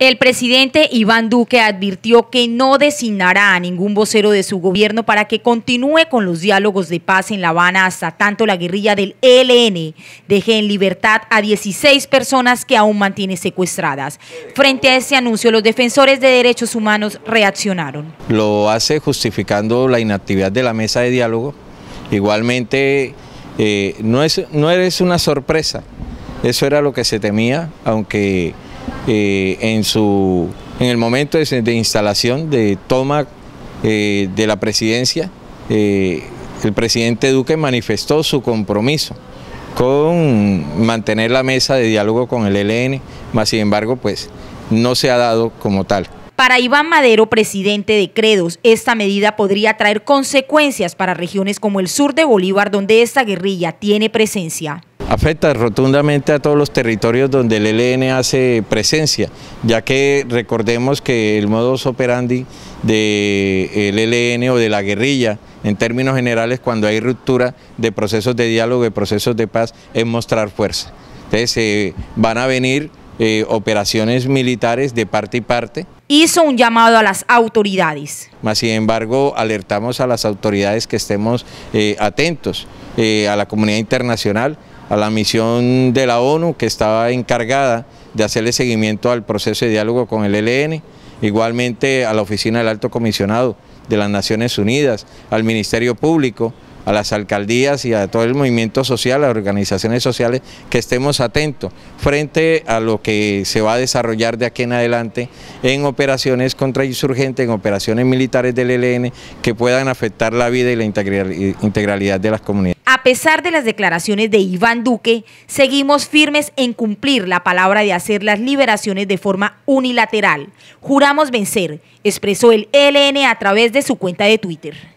El presidente Iván Duque advirtió que no designará a ningún vocero de su gobierno para que continúe con los diálogos de paz en La Habana hasta tanto la guerrilla del ELN deje en libertad a 16 personas que aún mantiene secuestradas. Frente a ese anuncio, los defensores de derechos humanos reaccionaron. Lo hace justificando la inactividad de la mesa de diálogo. Igualmente, eh, no, es, no es una sorpresa. Eso era lo que se temía, aunque eh, en, el momento de, instalación, de toma eh, de la presidencia, eh, el presidente Duque manifestó su compromiso con mantener la mesa de diálogo con el ELN, más sin embargo pues no se ha dado como tal. Para Iván Madero, presidente de Credos, esta medida podría traer consecuencias para regiones como el sur de Bolívar, donde esta guerrilla tiene presencia. Afecta rotundamente a todos los territorios donde el ELN hace presencia, ya que recordemos que el modus operandi del e L.N. ELN o de la guerrilla, en términos generales, cuando hay ruptura de procesos de diálogo, de procesos de paz, es mostrar fuerza. Entonces eh, van a venir eh, operaciones militares de parte y parte, hizo un llamado a las autoridades. sin embargo, alertamos a las autoridades que estemos eh, atentos eh, a la comunidad internacional, a la misión de la ONU que estaba encargada de hacerle seguimiento al proceso de diálogo con el ELN, igualmente a la Oficina del Alto Comisionado de las Naciones Unidas, al Ministerio Público, a las alcaldías y a todo el movimiento social, a organizaciones sociales, que estemos atentos frente a lo que se va a desarrollar de aquí en adelante en operaciones contra insurgentes, en operaciones militares del ELN, que puedan afectar la vida y la integralidad de las comunidades. A pesar de las declaraciones de Iván Duque, seguimos firmes en cumplir la palabra de hacer las liberaciones de forma unilateral. Juramos vencer, expresó el ELN a través de su cuenta de Twitter.